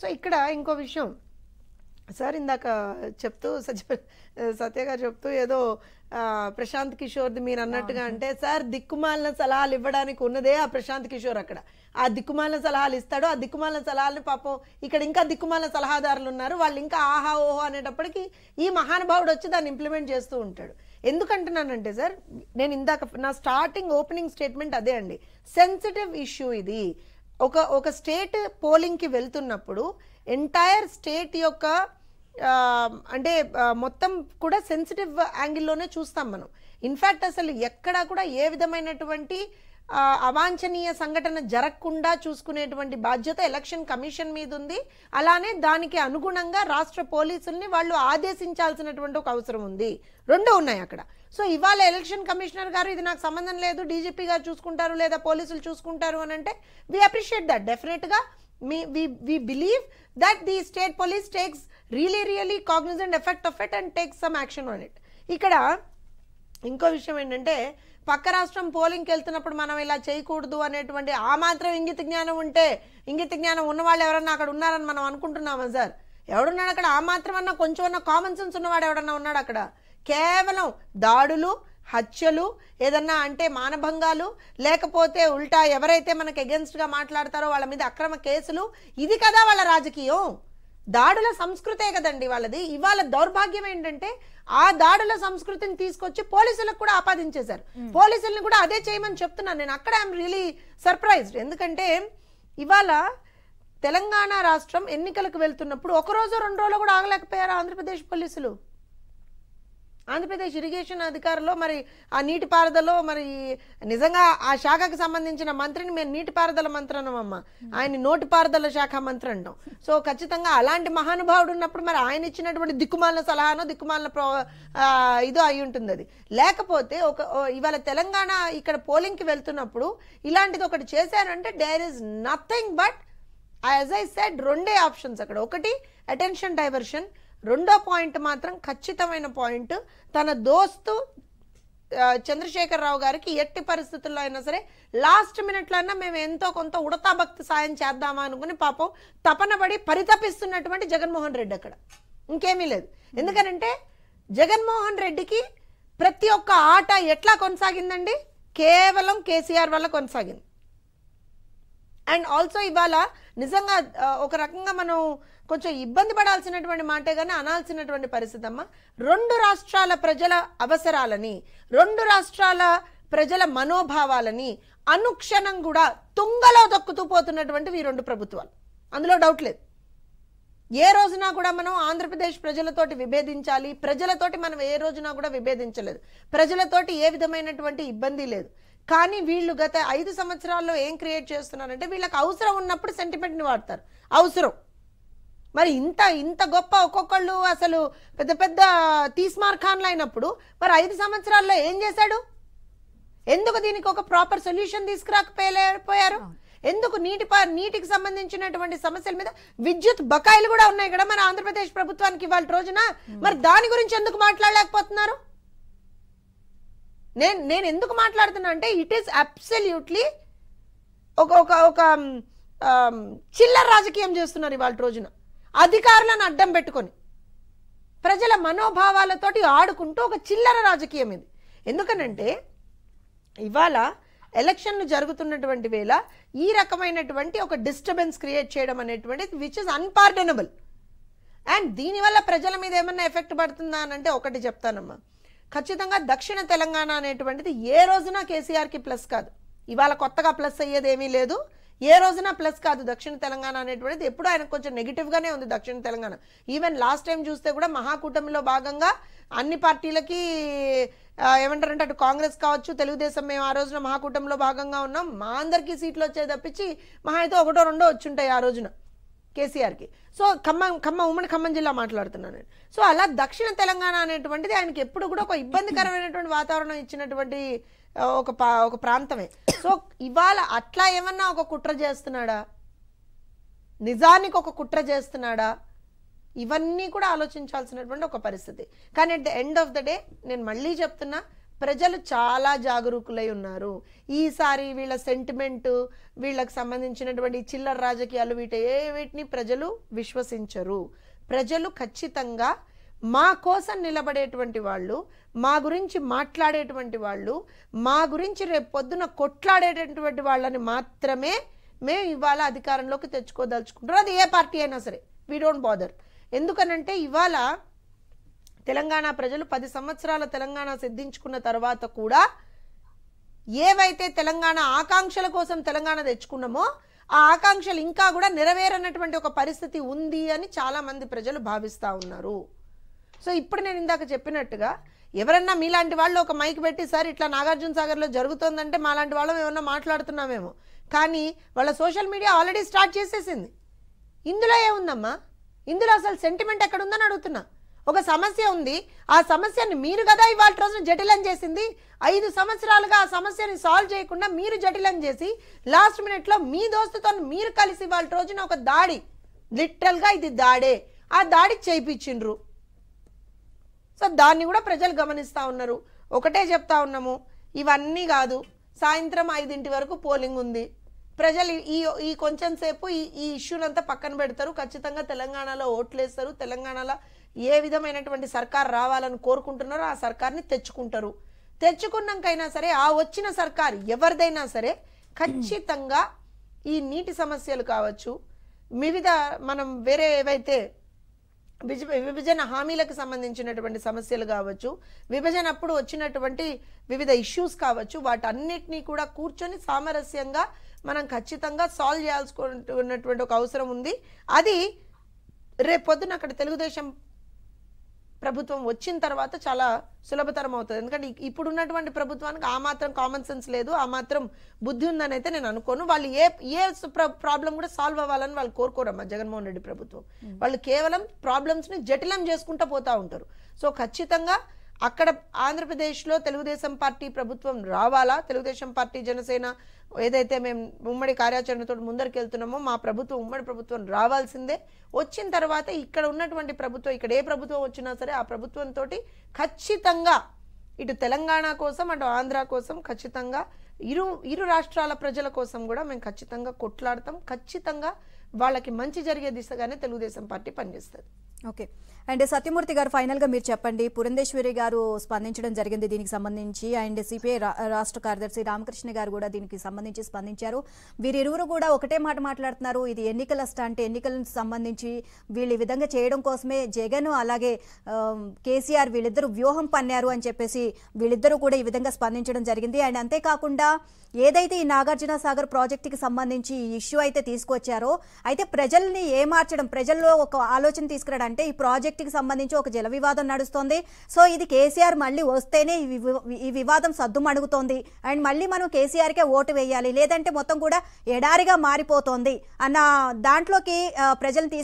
so ఇక్కడ ఇంకో విషయం సార్ ఇందాక చెప్తూ సత్య సత్య గారు చెప్తూ ఏదో ప్రశాంత్ కిషోర్ది మీరు అన్నట్టుగా అంటే సార్ దిక్కుమాలిన సలహాలు ఇవ్వడానికి ఉన్నదే ఆ ప్రశాంత్ కిషోర్ అక్కడ ఆ దిక్కుమాలిన సలహాలు ఇస్తాడు ఆ దిక్కుమాలిన సలహాలను పాపం ఇక్కడ ఇంకా దిక్కుమాలిన సలహాదారులు ఉన్నారు వాళ్ళు ఇంకా ఆహా ఓహో అనేటప్పటికీ ఈ మహానుభావుడు వచ్చి దాన్ని ఇంప్లిమెంట్ చేస్తూ ఉంటాడు ఎందుకంటున్నానంటే సార్ నేను ఇందాక నా స్టార్టింగ్ ఓపెనింగ్ స్టేట్మెంట్ అదే అండి సెన్సిటివ్ ఇష్యూ ఇది ఒక ఒక స్టేట్ పోలింగ్కి వెళ్తున్నప్పుడు ఎంటైర్ స్టేట్ యొక్క అంటే మొత్తం కూడా సెన్సిటివ్ యాంగిల్లోనే చూస్తాం మనం ఇన్ఫ్యాక్ట్ అసలు ఎక్కడా కూడా ఏ విధమైనటువంటి అవాంఛనీయ సంఘటన జరగకుండా చూసుకునేటువంటి బాధ్యత ఎలక్షన్ కమిషన్ మీద ఉంది అలానే దానికి అనుగుణంగా రాష్ట్ర పోలీసుల్ని వాళ్ళు ఆదేశించాల్సినటువంటి ఒక అవసరం ఉంది రెండు ఉన్నాయి అక్కడ సో ఇవాళ ఎలక్షన్ కమిషనర్ గారు ఇది నాకు సంబంధం లేదు డీజీపీ గారు చూసుకుంటారు లేదా పోలీసులు చూసుకుంటారు అని అంటే వి అప్రిషియేట్ దట్ డెఫినెట్గా మీ we we believe that the state police takes really really cognizant effect of it and takes some action on it ఇక్కడ ఇంకో విషయం ఏంటంటే పక్క రాష్ట్రం పోలింగ్కి వెళ్తున్నప్పుడు మనం ఇలా చేయకూడదు అనేటువంటి ఆ మాత్రం ఇంగిత జ్ఞానం ఉంటే ఇంగిత జ్ఞానం ఉన్నవాళ్ళు ఎవరన్నా అక్కడ ఉన్నారని మనం అనుకుంటున్నామా సార్ ఎవడున్నాడు అక్కడ ఆ మాత్రం కొంచెం అన్న కామన్ సెన్స్ ఉన్నవాడు ఎవడన్నా ఉన్నాడు అక్కడ కేవలం దాడులు హత్యలు ఏదన్నా అంటే మానభంగాలు లేకపోతే ఉల్టా ఎవరైతే మనకు ఎగెన్స్ట్గా మాట్లాడతారో వాళ్ళ మీద అక్రమ కేసులు ఇది కదా వాళ్ళ రాజకీయం దాడుల సంస్కృతే కదండి వాళ్ళది ఇవాళ దౌర్భాగ్యం ఏంటంటే ఆ దాడుల సంస్కృతిని తీసుకొచ్చి పోలీసులకు కూడా ఆపాదించేశారు పోలీసులను కూడా అదే చేయమని చెప్తున్నాను నేను అక్కడ ఐఎమ్ రియలీ సర్ప్రైజ్డ్ ఎందుకంటే ఇవాళ తెలంగాణ రాష్ట్రం ఎన్నికలకు వెళ్తున్నప్పుడు ఒక రోజు రెండు రోజులు కూడా ఆగలేకపోయారు ఆంధ్రప్రదేశ్ పోలీసులు ఆంధ్రప్రదేశ్ ఇరిగేషన్ అధికారులు మరి ఆ నీటిపారుదలలో మరి నిజంగా ఆ శాఖకు సంబంధించిన మంత్రిని మేము నీటిపారుదల మంత్రి అన్నామమ్మ ఆయన నోటిపారుదల శాఖ మంత్రి అంటాం సో ఖచ్చితంగా అలాంటి మహానుభావుడు ఉన్నప్పుడు మరి ఆయన ఇచ్చినటువంటి దిక్కుమాలిన సలహానో దిక్కుమాలిన ఇదో అయి ఉంటుంది అది లేకపోతే ఒక ఇవాళ తెలంగాణ ఇక్కడ పోలింగ్కి వెళ్తున్నప్పుడు ఇలాంటిది ఒకటి చేశారంటే there is nothing but as I said రెండే ఆప్షన్స్ అక్కడ ఒకటి అటెన్షన్ డైవర్షన్ రెండో పాయింట్ మాత్రం ఖచ్చితమైన పాయింట్ తన దోస్తు చంద్రశేఖరరావు గారికి ఎట్టి పరిస్థితుల్లో అయినా సరే లాస్ట్ మినిట్లో అయినా మేము ఎంతో కొంత ఉడతా భక్తి సాయం చేద్దామా అనుకుని పాపం తపనబడి పరితపిస్తున్నటువంటి జగన్మోహన్ రెడ్డి అక్కడ ఇంకేమీ లేదు ఎందుకనంటే జగన్మోహన్ రెడ్డికి ప్రతి ఒక్క ఆట ఎట్లా కొనసాగిందండి కేవలం కేసీఆర్ వల్ల కొనసాగింది అండ్ ఆల్సో ఇవాళ నిజంగా ఒక రకంగా మనం కొంచెం ఇబ్బంది పడాల్సినటువంటి మాటే కానీ అనాల్సినటువంటి పరిస్థితి అమ్మ రెండు రాష్ట్రాల ప్రజల అవసరాలని రెండు రాష్ట్రాల ప్రజల మనోభావాలని అనుక్షణం కూడా తుంగలో దక్కుతూ పోతున్నటువంటి ఈ రెండు ప్రభుత్వాలు అందులో డౌట్ లేదు ఏ రోజున కూడా మనం ఆంధ్రప్రదేశ్ ప్రజలతోటి విభేదించాలి ప్రజలతోటి మనం ఏ రోజున కూడా విభేదించలేదు ప్రజలతోటి ఏ విధమైనటువంటి ఇబ్బంది లేదు కానీ వీళ్ళు గత ఐదు సంవత్సరాల్లో ఏం క్రియేట్ చేస్తున్నారంటే వీళ్ళకి అవసరం ఉన్నప్పుడు సెంటిమెంట్ని వాడతారు అవసరం మరి ఇంత ఇంత గొప్ప ఒక్కొక్కళ్ళు అసలు పెద్ద పెద్ద తీస్మార్ ఖాన్లు అయినప్పుడు మరి ఐదు సంవత్సరాల్లో ఏం చేశాడు ఎందుకు దీనికి ఒక ప్రాపర్ సొల్యూషన్ తీసుకురాకపోయారు ఎందుకు నీటి నీటికి సంబంధించినటువంటి సమస్యల మీద విద్యుత్ బకాయిలు కూడా ఉన్నాయి కదా మన ఆంధ్రప్రదేశ్ ప్రభుత్వానికి ఇవాళ రోజున మరి దాని గురించి ఎందుకు మాట్లాడలేకపోతున్నారు నేను నేను ఎందుకు మాట్లాడుతున్నా అంటే ఇట్ ఈస్ అబ్సల్యూట్లీ ఒక ఒక ఒక చిల్లర రాజకీయం చేస్తున్నారు ఇవాళ రోజున అధికారులను అడ్డం పెట్టుకొని ప్రజల మనోభావాలతోటి ఆడుకుంటూ ఒక చిల్లర రాజకీయం ఇది ఎందుకనంటే ఇవాళ ఎలక్షన్లు జరుగుతున్నటువంటి వేళ ఈ రకమైనటువంటి ఒక డిస్టర్బెన్స్ క్రియేట్ చేయడం అనేటువంటిది విచ్ ఇస్ అన్పార్డనబుల్ అండ్ దీనివల్ల ప్రజల మీద ఏమన్నా ఎఫెక్ట్ పడుతుందా అని అంటే ఒకటి చెప్తానమ్మా ఖచ్చితంగా దక్షిణ తెలంగాణ అనేటువంటిది ఏ రోజున కేసీఆర్కి ప్లస్ కాదు ఇవాళ కొత్తగా ప్లస్ అయ్యేది ఏమీ లేదు ఏ రోజున ప్లస్ కాదు దక్షిణ తెలంగాణ అనేటువంటిది ఎప్పుడు ఆయన కొంచెం నెగిటివ్గానే ఉంది దక్షిణ తెలంగాణ ఈవెన్ లాస్ట్ టైం చూస్తే కూడా మహాకూటమిలో భాగంగా అన్ని పార్టీలకి ఏమంటారంటే అటు కాంగ్రెస్ కావచ్చు తెలుగుదేశం మేము ఆ రోజున మహాకూటమిలో భాగంగా ఉన్నాం మా అందరికీ సీట్లు వచ్చే తప్పించి మహా అయితే ఒకటో రెండో వచ్చుంటాయి ఆ రోజున కేసీఆర్కి సో ఖమ్మం ఖమ్మం ఉమ్మడి ఖమ్మం జిల్లా మాట్లాడుతున్నాను నేను సో అలా దక్షిణ తెలంగాణ అనేటువంటిది ఆయనకి ఎప్పుడు కూడా ఒక ఇబ్బందికరమైనటువంటి వాతావరణం ఇచ్చినటువంటి ఒక ఒక ప్రాంతమే సో ఇవాళ అట్లా ఏమన్నా ఒక కుట్ర చేస్తున్నాడా నిజానికి ఒక కుట్ర చేస్తున్నాడా ఇవన్నీ కూడా ఆలోచించాల్సినటువంటి ఒక పరిస్థితి కానీ at the end of the day నేను మళ్ళీ చెప్తున్నా ప్రజలు చాలా జాగరూకులై ఉన్నారు ఈసారి వీళ్ళ సెంటిమెంట్ వీళ్ళకి సంబంధించినటువంటి చిల్లర రాజకీయాలు వీటి ఏ వీటిని ప్రజలు విశ్వసించరు ప్రజలు ఖచ్చితంగా మా కోసం నిలబడేటువంటి వాళ్ళు మా గురించి మాట్లాడేటువంటి వాళ్ళు మా గురించి రేపు పొద్దున కొట్లాడేటటువంటి వాళ్ళని మాత్రమే మేము ఇవాళ అధికారంలోకి తెచ్చుకోదలుచుకుంటారు అది ఏ పార్టీ అయినా సరే వీ డోంట్ బాదర్ ఎందుకనంటే ఇవాళ తెలంగాణ ప్రజలు పది సంవత్సరాల తెలంగాణ సిద్ధించుకున్న తర్వాత కూడా ఏవైతే తెలంగాణ ఆకాంక్షల కోసం తెలంగాణ తెచ్చుకున్నామో ఆ ఆకాంక్షలు ఇంకా కూడా నెరవేరనటువంటి ఒక పరిస్థితి ఉంది అని చాలామంది ప్రజలు భావిస్తూ ఉన్నారు సో ఇప్పుడు నేను ఇందాక చెప్పినట్టుగా ఎవరన్నా మీలాంటి వాళ్ళు ఒక మైక్ పెట్టి సార్ ఇట్లా నాగార్జున సాగర్లో జరుగుతుందంటే మాలాంటి వాళ్ళం ఏమన్నా మాట్లాడుతున్నామేమో కానీ వాళ్ళ సోషల్ మీడియా ఆల్రెడీ స్టార్ట్ చేసేసింది ఇందులో ఏముందమ్మా ఇందులో అసలు సెంటిమెంట్ ఎక్కడ ఉందని అడుగుతున్నా ఒక సమస్య ఉంది ఆ సమస్యను మీరు కదా ఇవాళ రోజున జటిలం చేసింది ఐదు సంవత్సరాలుగా ఆ సమస్యని సాల్వ్ చేయకుండా మీరు జటిలం చేసి లాస్ట్ మినిట్లో మీ దోస్తుతో మీరు కలిసి వాళ్ళ రోజున ఒక దాడి గా ఇది దాడే ఆ దాడి చేయించు సో దాన్ని కూడా ప్రజలు గమనిస్తా ఉన్నారు ఒకటే చెప్తా ఉన్నాము ఇవన్నీ కాదు సాయంత్రం ఐదింటి వరకు పోలింగ్ ఉంది ప్రజలు ఈ ఈ కొంచెం సేపు ఈ ఈ ఇష్యూనంతా పక్కన పెడతారు ఖచ్చితంగా తెలంగాణలో ఓట్లేస్తారు తెలంగాణలో ఏ విధమైనటువంటి సర్కార్ రావాలని కోరుకుంటున్నారో ఆ సర్కార్ని తెచ్చుకుంటారు తెచ్చుకున్నాకైనా సరే ఆ వచ్చిన సర్కార్ ఎవరిదైనా సరే ఖచ్చితంగా ఈ నీటి సమస్యలు కావచ్చు వివిధ మనం వేరే ఏవైతే విభజన హామీలకు సంబంధించినటువంటి సమస్యలు కావచ్చు విభజన అప్పుడు వచ్చినటువంటి వివిధ ఇష్యూస్ కావచ్చు వాటన్నిటినీ కూడా కూర్చొని సామరస్యంగా మనం ఖచ్చితంగా సాల్వ్ చేయాల్సుకుంటున్నటువంటి ఒక అవసరం ఉంది అది రేపు పొద్దున అక్కడ తెలుగుదేశం ప్రభుత్వం వచ్చిన తర్వాత చాలా సులభతరం అవుతుంది ఎందుకంటే ఇప్పుడు ఉన్నటువంటి ప్రభుత్వానికి ఆ మాత్రం కామన్ సెన్స్ లేదు ఆ మాత్రం బుద్ధి ఉందని అయితే నేను అనుకోను వాళ్ళు ఏ ఏ ప్రాబ్లం కూడా సాల్వ్ అవ్వాలని వాళ్ళు కోరుకోరమ్మా జగన్మోహన్ రెడ్డి ప్రభుత్వం వాళ్ళు కేవలం ప్రాబ్లమ్స్ని జటిలం చేసుకుంటూ పోతూ ఉంటారు సో ఖచ్చితంగా అక్కడ ఆంధ్రప్రదేశ్లో తెలుగుదేశం పార్టీ ప్రభుత్వం రావాలా తెలుగుదేశం పార్టీ జనసేన ఏదైతే మేము ఉమ్మడి కార్యాచరణతో ముందరికి వెళ్తున్నామో మా ప్రభుత్వం ఉమ్మడి ప్రభుత్వం రావాల్సిందే వచ్చిన తర్వాత ఇక్కడ ఉన్నటువంటి ప్రభుత్వం ఇక్కడ ఏ ప్రభుత్వం వచ్చినా సరే ఆ ప్రభుత్వంతో ఖచ్చితంగా ఇటు తెలంగాణ కోసం అటు ఆంధ్ర కోసం ఖచ్చితంగా ఇరు ఇరు రాష్ట్రాల ప్రజల కోసం కూడా మేము ఖచ్చితంగా కొట్లాడతాం ఖచ్చితంగా వాళ్ళకి మంచి జరిగే దిశగానే తెలుగుదేశం పార్టీ పనిచేస్తుంది ఓకే అండ్ సత్యమూర్తి గారు ఫైనల్గా మీరు చెప్పండి పురంధేశ్వరి గారు స్పందించడం జరిగింది దీనికి సంబంధించి అండ్ సిపిఐ రాష్ట్ర కార్యదర్శి రామకృష్ణ గారు కూడా దీనికి సంబంధించి స్పందించారు వీరిరువురు కూడా ఒకటే మాట మాట్లాడుతున్నారు ఇది ఎన్నికల స్టంట్ ఎన్నికలకు సంబంధించి వీళ్ళు ఈ విధంగా చేయడం కోసమే జగన్ అలాగే కేసీఆర్ వీళ్ళిద్దరూ వ్యూహం పన్నారు అని చెప్పేసి వీళ్ళిద్దరూ కూడా ఈ విధంగా స్పందించడం జరిగింది అండ్ అంతేకాకుండా ఏదైతే ఈ నాగార్జున సాగర్ ప్రాజెక్టుకి సంబంధించి ఇష్యూ అయితే తీసుకొచ్చారో అయితే ప్రజల్ని ఏమార్చడం ప్రజల్లో ఒక ఆలోచన తీసుకురాడు అంటే ఈ ప్రాజెక్టుకి సంబంధించి ఒక జల వివాదం నడుస్తుంది సో ఇది కేసీఆర్ మళ్ళీ వస్తేనే ఈ వివాదం సద్దుమణుగుతోంది అండ్ మళ్ళీ మనం కేసీఆర్కే ఓటు వేయాలి లేదంటే మొత్తం కూడా ఎడారిగా మారిపోతోంది అన్న దాంట్లోకి ప్రజలు